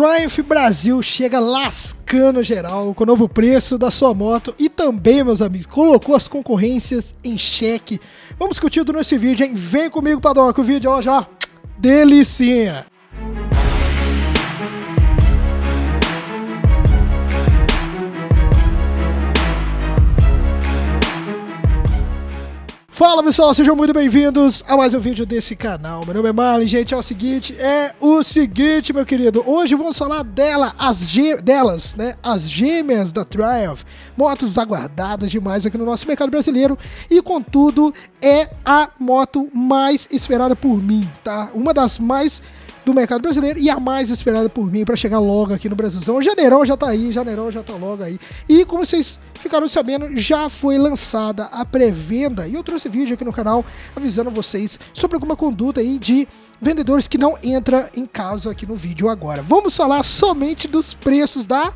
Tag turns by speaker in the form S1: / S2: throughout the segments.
S1: Triumph Brasil chega lascando geral com o novo preço da sua moto e também, meus amigos, colocou as concorrências em xeque. Vamos discutir tudo nesse vídeo, hein? Vem comigo, dar com o vídeo ó, delicinha. Fala pessoal, sejam muito bem-vindos a mais um vídeo desse canal. Meu nome é Marlon, gente, é o seguinte, é o seguinte, meu querido. Hoje vamos falar dela, as delas, né, as gêmeas da Triumph, motos aguardadas demais aqui no nosso mercado brasileiro e contudo é a moto mais esperada por mim, tá? Uma das mais do mercado brasileiro e a mais esperada por mim para chegar logo aqui no Brasilzão. Janeirão já tá aí, janeirão já tá logo aí. E como vocês ficaram sabendo, já foi lançada a pré-venda e eu trouxe vídeo aqui no canal avisando vocês sobre alguma conduta aí de vendedores que não entra em caso aqui no vídeo agora. Vamos falar somente dos preços da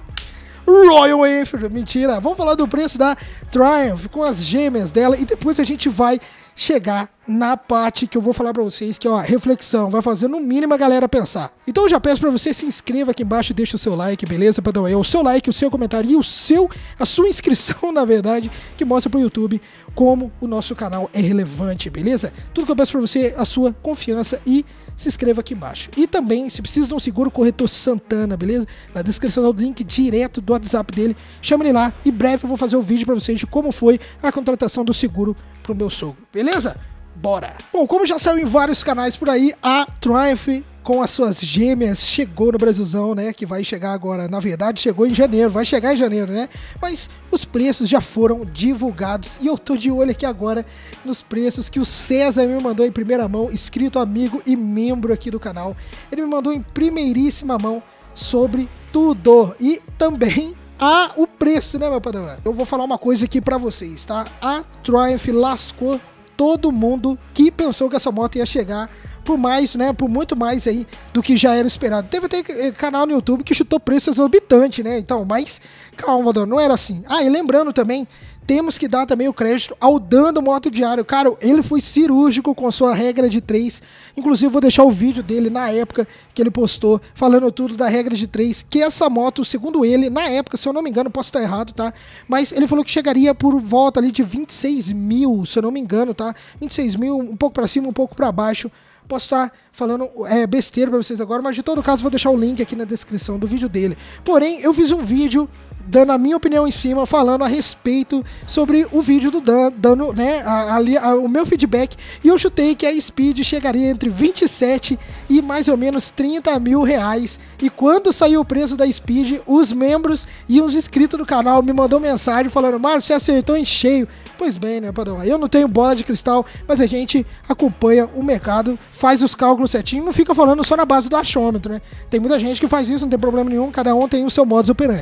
S1: Royal Enfield, mentira, vamos falar do preço da Triumph com as gêmeas dela e depois a gente vai chegar na parte que eu vou falar para vocês, que é a reflexão, vai fazer no mínimo a galera pensar. Então eu já peço para você se inscreva aqui embaixo, deixa o seu like, beleza? Para dar o seu like, o seu comentário e o seu a sua inscrição, na verdade, que mostra pro YouTube como o nosso canal é relevante, beleza? Tudo que eu peço para você é a sua confiança e se inscreva aqui embaixo. E também, se precisa de um seguro corretor Santana, beleza? Na descrição é o link direto do WhatsApp dele. Chama ele lá e breve eu vou fazer o vídeo para vocês de como foi a contratação do seguro corretor pro meu sogro, beleza? Bora! Bom, como já saiu em vários canais por aí, a Triumph com as suas gêmeas chegou no Brasilzão, né? Que vai chegar agora, na verdade chegou em janeiro, vai chegar em janeiro, né? Mas os preços já foram divulgados e eu tô de olho aqui agora nos preços que o César me mandou em primeira mão, inscrito, amigo e membro aqui do canal. Ele me mandou em primeiríssima mão sobre tudo e também ah, o preço, né, meu patamar? Eu vou falar uma coisa aqui para vocês, tá? A Triumph lascou todo mundo que pensou que essa moto ia chegar por mais, né, por muito mais aí do que já era esperado. Teve até eh, canal no YouTube que chutou preços exorbitante, né? Então, mas calma, não era assim. Ah, e lembrando também temos que dar também o crédito ao Dando Moto Diário. Cara, ele foi cirúrgico com sua regra de três. Inclusive, vou deixar o vídeo dele na época que ele postou, falando tudo da regra de três. Que essa moto, segundo ele, na época, se eu não me engano, posso estar errado, tá? Mas ele falou que chegaria por volta ali de 26 mil, se eu não me engano, tá? 26 mil, um pouco para cima, um pouco para baixo. Posso estar falando é, besteira para vocês agora, mas de todo caso vou deixar o link aqui na descrição do vídeo dele. Porém, eu fiz um vídeo dando a minha opinião em cima, falando a respeito sobre o vídeo do Dan, dando né, a, a, a, o meu feedback. E eu chutei que a Speed chegaria entre 27 e mais ou menos 30 mil reais. E quando saiu o preço da Speed, os membros e os inscritos do canal me mandou mensagem falando: Márcio, você acertou em cheio. Pois bem, né, Padão? Eu não tenho bola de cristal, mas a gente acompanha o mercado, faz os cálculos certinho, não fica falando só na base do achômetro, né? Tem muita gente que faz isso, não tem problema nenhum, cada um tem o seu modus operandi.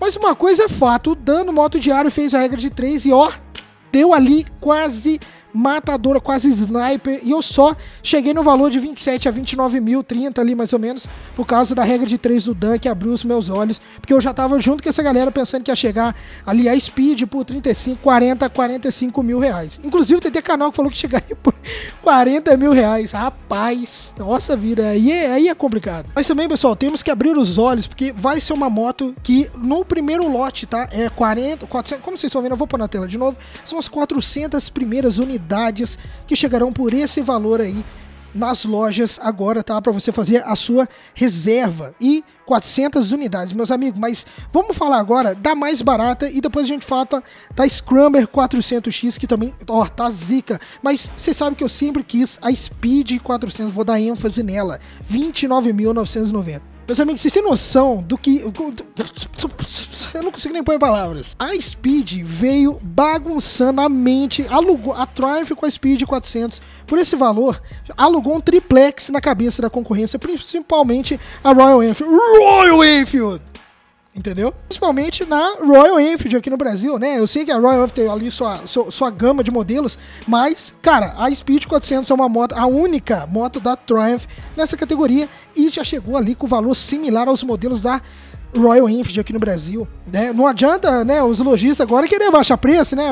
S1: Mas uma coisa é fato, o dano moto diário fez a regra de 3 e ó, deu ali quase matadora, quase sniper. E eu só cheguei no valor de 27 a 29 mil, 30 ali mais ou menos, por causa da regra de 3 do Dan, que abriu os meus olhos. Porque eu já tava junto com essa galera pensando que ia chegar ali a speed por 35, 40, 45 mil reais. Inclusive, tem canal que falou que chegaria por 40 mil reais. Rapaz, nossa vida, aí é, aí é complicado. Mas também, pessoal, temos que abrir os olhos, porque vai ser uma moto que no primeiro lote, tá? É 40, 400, como vocês estão vendo, eu vou pôr na tela de novo. São as 400 primeiras unidades novidades que chegarão por esse valor aí nas lojas agora, tá? Para você fazer a sua reserva e 400 unidades, meus amigos. Mas vamos falar agora da mais barata e depois a gente fala da Scrumber 400X, que também, ó, tá zica. Mas você sabe que eu sempre quis a Speed 400, vou dar ênfase nela, 29.990. Meus amigos, vocês têm noção do que. Eu não consigo nem pôr em palavras. A Speed veio bagunçando a mente, alugou a Triumph com a Speed 400 por esse valor, alugou um triplex na cabeça da concorrência, principalmente a Royal Enfield. Royal Enfield! entendeu? Principalmente na Royal Enfield aqui no Brasil, né? Eu sei que a Royal Enfield tem ali sua, sua, sua, gama de modelos, mas, cara, a Speed 400 é uma moto, a única moto da Triumph nessa categoria e já chegou ali com valor similar aos modelos da Royal Enfield aqui no Brasil, né? Não adianta, né, os lojistas agora querer baixar preço, né?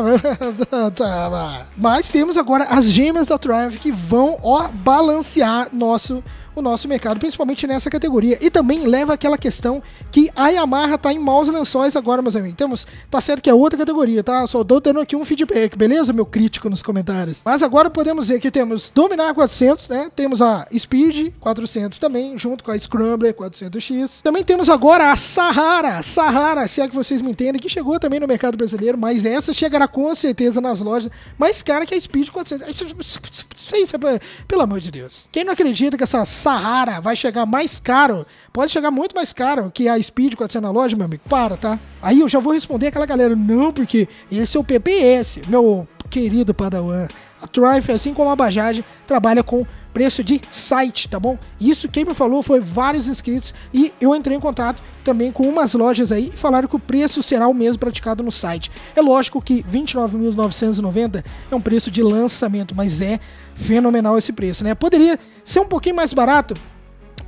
S1: Mas temos agora as gêmeas da Triumph que vão, ó, balancear nosso o nosso mercado, principalmente nessa categoria. E também leva aquela questão que a Yamaha tá em maus lençóis agora, meus amigos. Temos, tá certo que é outra categoria, tá? Só tô dando aqui um feedback, beleza, meu crítico nos comentários. Mas agora podemos ver que temos Dominar 400, né? Temos a Speed 400 também, junto com a Scrambler 400X. Também temos agora a Sahara, Sahara, se é que vocês me entendem, que chegou também no mercado brasileiro, mas essa chegará com certeza nas lojas, mais cara que a Speed 400. Sei, pelo amor de Deus. Quem não acredita que essa Sahara vai chegar mais caro, pode chegar muito mais caro que a Speed 400 na loja, meu amigo, para, tá? Aí eu já vou responder aquela galera, não, porque esse é o PPS, meu querido Padawan. A Triumph, assim como a Bajaj, trabalha com preço de site, tá bom? Isso quem me falou foi vários inscritos e eu entrei em contato também com umas lojas aí e falaram que o preço será o mesmo praticado no site. É lógico que 29.990 é um preço de lançamento, mas é fenomenal esse preço, né? Poderia ser um pouquinho mais barato?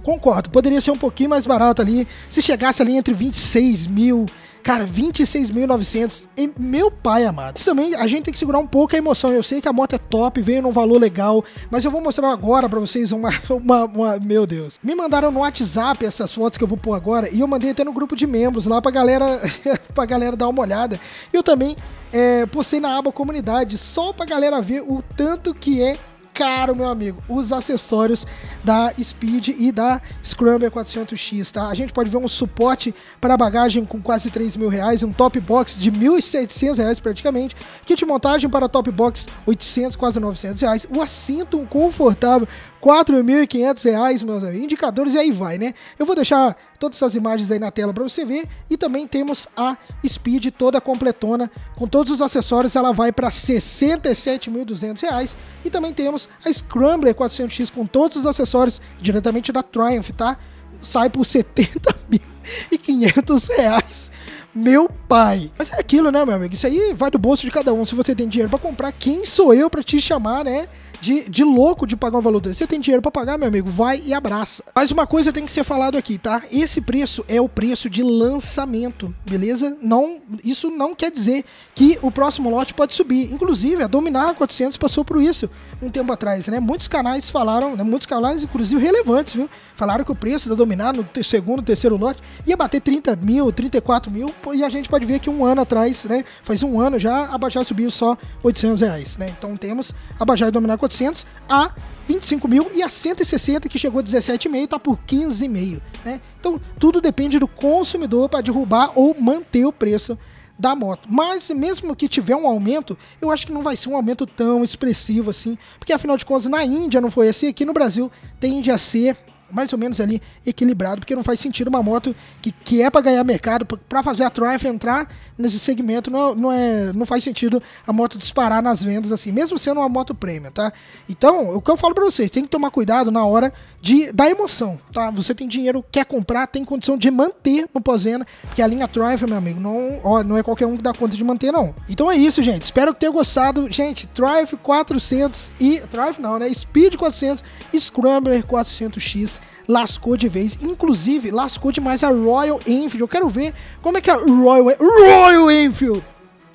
S1: Concordo, poderia ser um pouquinho mais barato ali, se chegasse ali entre 26 mil Cara, 26.900. E meu pai amado. Isso também a gente tem que segurar um pouco a emoção. Eu sei que a moto é top, veio num valor legal, mas eu vou mostrar agora para vocês uma, uma, uma, Meu Deus. Me mandaram no WhatsApp essas fotos que eu vou pôr agora e eu mandei até no grupo de membros lá pra galera, pra galera dar uma olhada. Eu também é, postei na aba comunidade só pra galera ver o tanto que é caro, meu amigo, os acessórios da Speed e da Scrambler 400X, tá? A gente pode ver um suporte para bagagem com quase 3 mil reais, um top box de 1.700 reais praticamente, kit montagem para top box 800, quase 900 reais, um assento confortável, 4.500 reais, meus amigos, indicadores e aí vai, né? Eu vou deixar todas as imagens aí na tela para você ver. E também temos a Speed toda completona, com todos os acessórios, ela vai para R$ 67.200. E também temos a Scrambler 400X com todos os acessórios diretamente da Triumph, tá? Sai por R$ 70.500. Meu pai. Mas é aquilo, né, meu amigo? Isso aí vai do bolso de cada um. Se você tem dinheiro para comprar, quem sou eu para te chamar, né? de, de louco de pagar um valor desse. Você tem dinheiro para pagar, meu amigo? Vai e abraça. Mas uma coisa tem que ser falado aqui, tá? Esse preço é o preço de lançamento, beleza? Não, isso não quer dizer que o próximo lote pode subir. Inclusive, a Dominar 400 passou por isso um tempo atrás, né? Muitos canais falaram, né? muitos canais, inclusive relevantes, viu? Falaram que o preço da Dominar no segundo, terceiro lote ia bater 30 mil, 34 mil, e a gente pode ver que um ano atrás, né? Faz um ano já, a Bajaj subiu só 800 reais, né? Então temos a e Dominar 400 4.400 a 25 mil e a 160 que chegou a 17,5 está por 15,5, né? Então tudo depende do consumidor para derrubar ou manter o preço da moto. Mas mesmo que tiver um aumento, eu acho que não vai ser um aumento tão expressivo assim, porque afinal de contas na Índia não foi assim, aqui no Brasil tende a ser mais ou menos ali equilibrado, porque não faz sentido uma moto que, que é para ganhar mercado, para fazer a Triumph entrar nesse segmento, não, é, não, é, não faz sentido a moto disparar nas vendas assim, mesmo sendo uma moto premium, tá? Então, o que eu falo para vocês, tem que tomar cuidado na hora de da emoção, tá? Você tem dinheiro, quer comprar, tem condição de manter no Pozena, porque a linha Triumph, meu amigo, não, ó, não é qualquer um que dá conta de manter, não. Então é isso, gente. Espero que tenha gostado. Gente, Triumph 400 e... Triumph não, né? Speed 400, Scrambler 400X lascou de vez, inclusive lascou demais a Royal Enfield. Eu quero ver como é que a Royal, Royal Enfield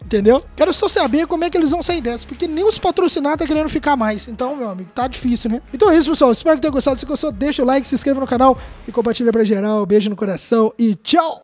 S1: entendeu? Quero só saber como é que eles vão sair dessa, porque nem os patrocinados tá querendo ficar mais. Então, meu amigo, tá difícil, né? Então é isso, pessoal. Espero que tenham gostado. Se gostou, deixa o like, se inscreva no canal e compartilha pra geral. Beijo no coração e tchau!